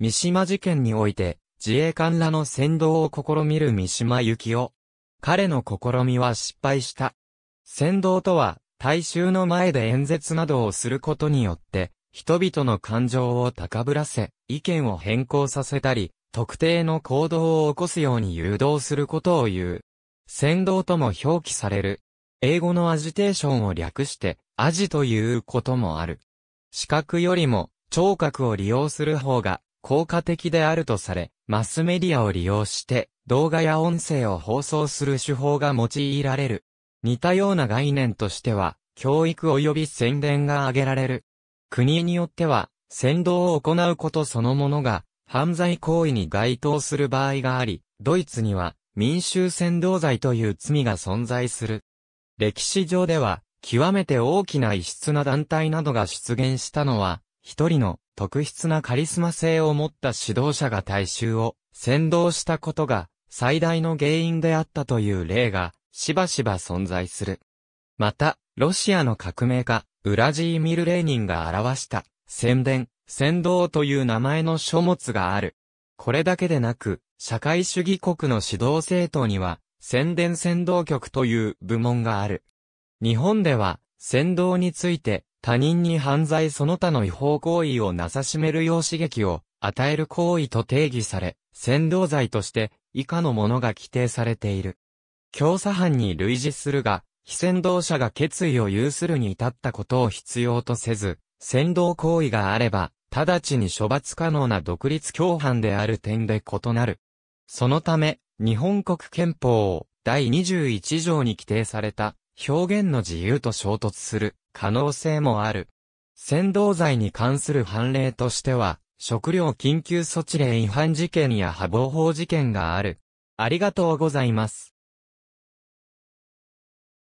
三島事件において、自衛官らの先導を試みる三島幸紀夫。彼の試みは失敗した。先導とは、大衆の前で演説などをすることによって、人々の感情を高ぶらせ、意見を変更させたり、特定の行動を起こすように誘導することを言う。先導とも表記される。英語のアジテーションを略して、アジということもある。視覚よりも、聴覚を利用する方が効果的であるとされ、マスメディアを利用して動画や音声を放送する手法が用いられる。似たような概念としては、教育及び宣伝が挙げられる。国によっては、先導を行うことそのものが、犯罪行為に該当する場合があり、ドイツには、民衆先導罪という罪が存在する。歴史上では、極めて大きな異質な団体などが出現したのは、一人の特筆なカリスマ性を持った指導者が大衆を先導したことが最大の原因であったという例がしばしば存在する。また、ロシアの革命家、ウラジーミル・レーニンが表した宣伝、先導という名前の書物がある。これだけでなく、社会主義国の指導政党には、宣伝先導局という部門がある。日本では、先導について、他人に犯罪その他の違法行為をなさしめるよう刺激を与える行為と定義され、先導罪として以下のものが規定されている。教唆犯に類似するが、非先導者が決意を有するに至ったことを必要とせず、先導行為があれば、直ちに処罰可能な独立共犯である点で異なる。そのため、日本国憲法第21条に規定された表現の自由と衝突する可能性もある。先導罪に関する判例としては、食料緊急措置令違反事件や破防法事件がある。ありがとうございます。